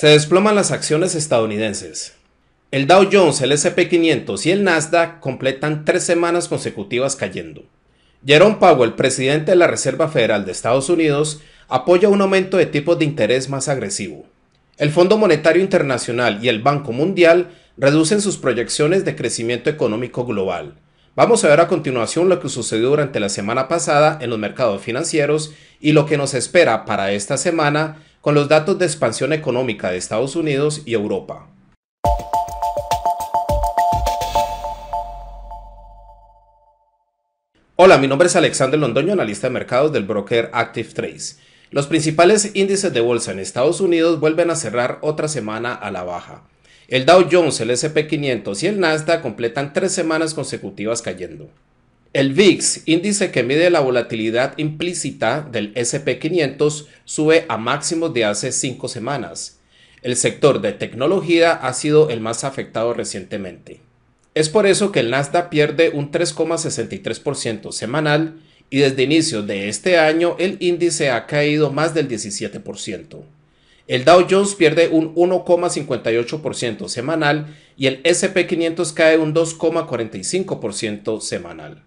se desploman las acciones estadounidenses. El Dow Jones, el SP500 y el Nasdaq completan tres semanas consecutivas cayendo. Jerome Powell, presidente de la Reserva Federal de Estados Unidos, apoya un aumento de tipos de interés más agresivo. El Fondo Monetario Internacional y el Banco Mundial reducen sus proyecciones de crecimiento económico global. Vamos a ver a continuación lo que sucedió durante la semana pasada en los mercados financieros y lo que nos espera para esta semana con los datos de expansión económica de Estados Unidos y Europa. Hola, mi nombre es Alexander Londoño, analista de mercados del broker Active Trace. Los principales índices de bolsa en Estados Unidos vuelven a cerrar otra semana a la baja. El Dow Jones, el SP500 y el Nasdaq completan tres semanas consecutivas cayendo. El VIX, índice que mide la volatilidad implícita del SP500, sube a máximos de hace cinco semanas. El sector de tecnología ha sido el más afectado recientemente. Es por eso que el Nasdaq pierde un 3,63% semanal y desde inicios de este año el índice ha caído más del 17%. El Dow Jones pierde un 1,58% semanal y el SP500 cae un 2,45% semanal.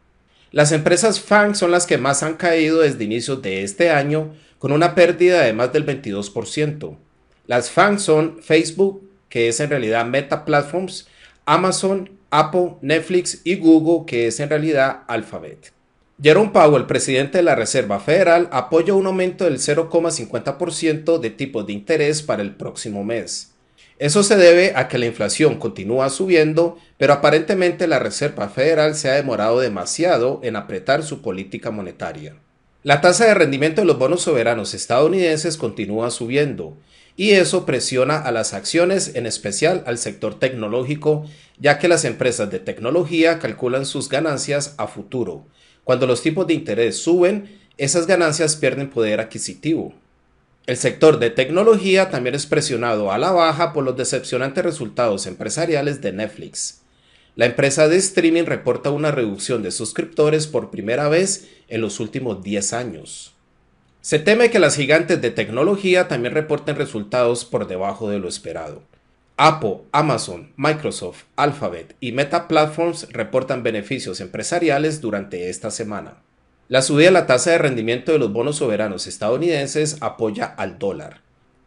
Las empresas FANG son las que más han caído desde inicios de este año, con una pérdida de más del 22%. Las FANG son Facebook, que es en realidad Meta Platforms, Amazon, Apple, Netflix y Google, que es en realidad Alphabet. Jerome Powell, presidente de la Reserva Federal, apoya un aumento del 0,50% de tipos de interés para el próximo mes. Eso se debe a que la inflación continúa subiendo, pero aparentemente la Reserva Federal se ha demorado demasiado en apretar su política monetaria. La tasa de rendimiento de los bonos soberanos estadounidenses continúa subiendo, y eso presiona a las acciones, en especial al sector tecnológico, ya que las empresas de tecnología calculan sus ganancias a futuro. Cuando los tipos de interés suben, esas ganancias pierden poder adquisitivo. El sector de tecnología también es presionado a la baja por los decepcionantes resultados empresariales de Netflix. La empresa de streaming reporta una reducción de suscriptores por primera vez en los últimos 10 años. Se teme que las gigantes de tecnología también reporten resultados por debajo de lo esperado. Apple, Amazon, Microsoft, Alphabet y Meta Platforms reportan beneficios empresariales durante esta semana. La subida de la tasa de rendimiento de los bonos soberanos estadounidenses apoya al dólar.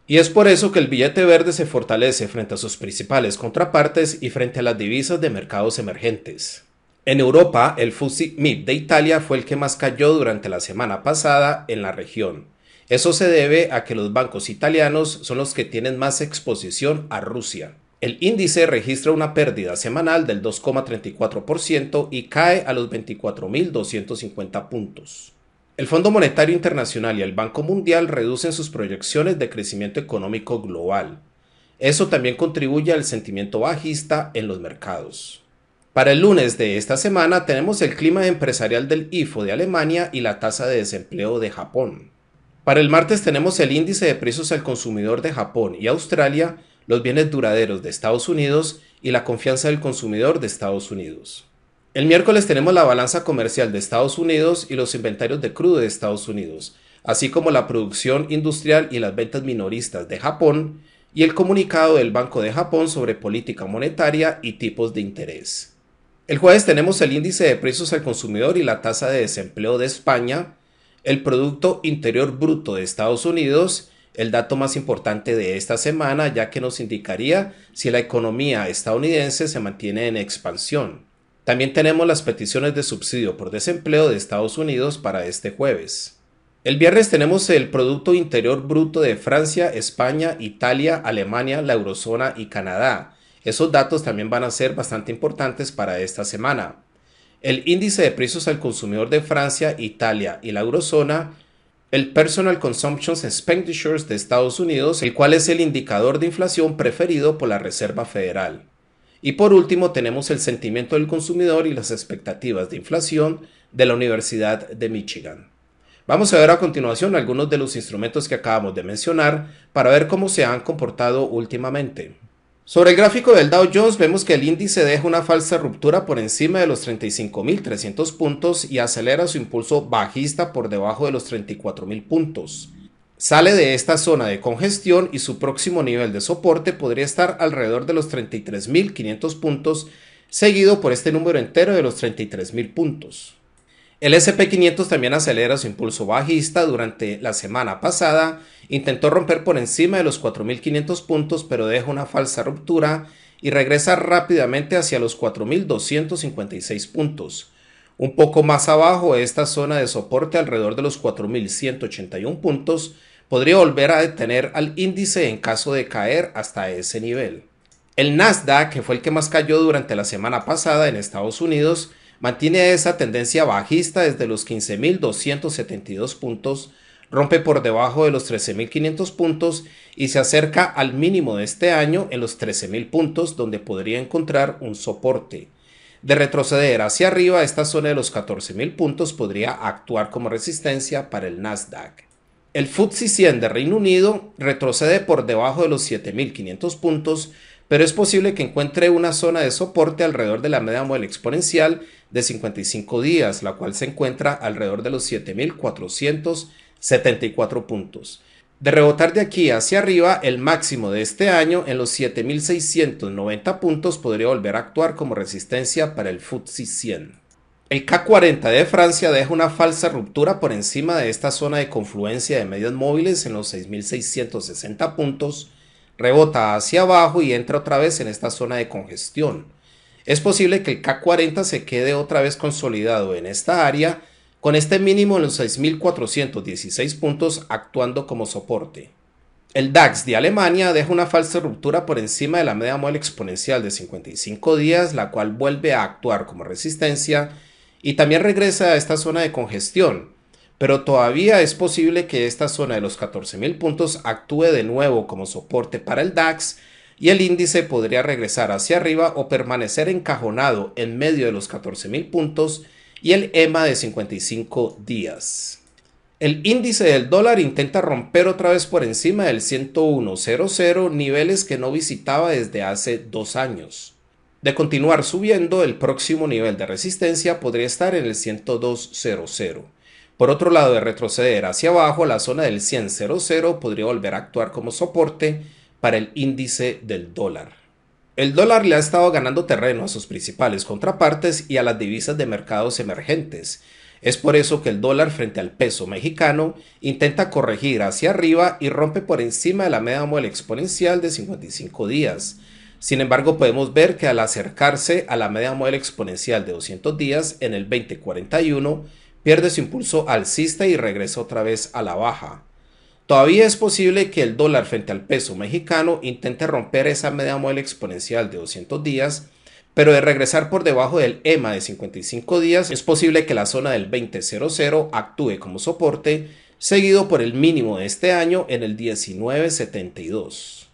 Y es por eso que el billete verde se fortalece frente a sus principales contrapartes y frente a las divisas de mercados emergentes. En Europa, el Fusi MIB de Italia fue el que más cayó durante la semana pasada en la región. Eso se debe a que los bancos italianos son los que tienen más exposición a Rusia. El índice registra una pérdida semanal del 2,34% y cae a los 24.250 puntos. El Fondo Monetario Internacional y el Banco Mundial reducen sus proyecciones de crecimiento económico global. Eso también contribuye al sentimiento bajista en los mercados. Para el lunes de esta semana tenemos el clima empresarial del IFO de Alemania y la tasa de desempleo de Japón. Para el martes tenemos el índice de precios al consumidor de Japón y Australia los bienes duraderos de Estados Unidos y la confianza del consumidor de Estados Unidos. El miércoles tenemos la balanza comercial de Estados Unidos y los inventarios de crudo de Estados Unidos, así como la producción industrial y las ventas minoristas de Japón y el comunicado del Banco de Japón sobre política monetaria y tipos de interés. El jueves tenemos el índice de precios al consumidor y la tasa de desempleo de España, el Producto Interior Bruto de Estados Unidos el dato más importante de esta semana, ya que nos indicaría si la economía estadounidense se mantiene en expansión. También tenemos las peticiones de subsidio por desempleo de Estados Unidos para este jueves. El viernes tenemos el Producto Interior Bruto de Francia, España, Italia, Alemania, la Eurozona y Canadá. Esos datos también van a ser bastante importantes para esta semana. El índice de precios al consumidor de Francia, Italia y la Eurozona el Personal Consumption Expenditures de Estados Unidos, el cual es el indicador de inflación preferido por la Reserva Federal. Y por último tenemos el sentimiento del consumidor y las expectativas de inflación de la Universidad de Michigan. Vamos a ver a continuación algunos de los instrumentos que acabamos de mencionar para ver cómo se han comportado últimamente. Sobre el gráfico del Dow Jones vemos que el índice deja una falsa ruptura por encima de los 35.300 puntos y acelera su impulso bajista por debajo de los 34.000 puntos. Sale de esta zona de congestión y su próximo nivel de soporte podría estar alrededor de los 33.500 puntos, seguido por este número entero de los 33.000 puntos. El SP500 también acelera su impulso bajista durante la semana pasada, intentó romper por encima de los 4.500 puntos pero deja una falsa ruptura y regresa rápidamente hacia los 4.256 puntos. Un poco más abajo de esta zona de soporte alrededor de los 4.181 puntos podría volver a detener al índice en caso de caer hasta ese nivel. El Nasdaq, que fue el que más cayó durante la semana pasada en Estados Unidos, Mantiene esa tendencia bajista desde los 15.272 puntos, rompe por debajo de los 13.500 puntos y se acerca al mínimo de este año en los 13.000 puntos donde podría encontrar un soporte. De retroceder hacia arriba, esta zona de los 14.000 puntos podría actuar como resistencia para el Nasdaq. El FTSE 100 de Reino Unido retrocede por debajo de los 7.500 puntos, pero es posible que encuentre una zona de soporte alrededor de la media móvil exponencial de 55 días, la cual se encuentra alrededor de los 7.474 puntos. De rebotar de aquí hacia arriba, el máximo de este año en los 7.690 puntos podría volver a actuar como resistencia para el FTSE 100. El K40 de Francia deja una falsa ruptura por encima de esta zona de confluencia de medias móviles en los 6.660 puntos, rebota hacia abajo y entra otra vez en esta zona de congestión. Es posible que el K40 se quede otra vez consolidado en esta área con este mínimo en los 6.416 puntos actuando como soporte. El DAX de Alemania deja una falsa ruptura por encima de la media móvil exponencial de 55 días, la cual vuelve a actuar como resistencia y también regresa a esta zona de congestión, pero todavía es posible que esta zona de los 14.000 puntos actúe de nuevo como soporte para el DAX y el índice podría regresar hacia arriba o permanecer encajonado en medio de los 14.000 puntos y el EMA de 55 días. El índice del dólar intenta romper otra vez por encima del 101.00, niveles que no visitaba desde hace dos años. De continuar subiendo, el próximo nivel de resistencia podría estar en el 102.00. Por otro lado, de retroceder hacia abajo, la zona del 100.00 podría volver a actuar como soporte para el índice del dólar. El dólar le ha estado ganando terreno a sus principales contrapartes y a las divisas de mercados emergentes. Es por eso que el dólar frente al peso mexicano intenta corregir hacia arriba y rompe por encima de la media móvil exponencial de 55 días. Sin embargo, podemos ver que al acercarse a la media móvil exponencial de 200 días en el 2041, pierde su impulso alcista y regresa otra vez a la baja. Todavía es posible que el dólar frente al peso mexicano intente romper esa media muela exponencial de 200 días, pero de regresar por debajo del EMA de 55 días es posible que la zona del 2000 actúe como soporte, seguido por el mínimo de este año en el 1972.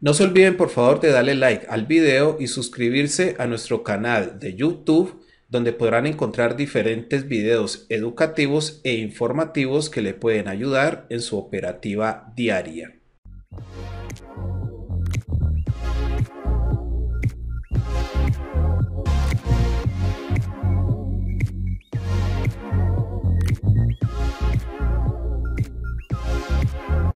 No se olviden por favor de darle like al video y suscribirse a nuestro canal de YouTube donde podrán encontrar diferentes videos educativos e informativos que le pueden ayudar en su operativa diaria.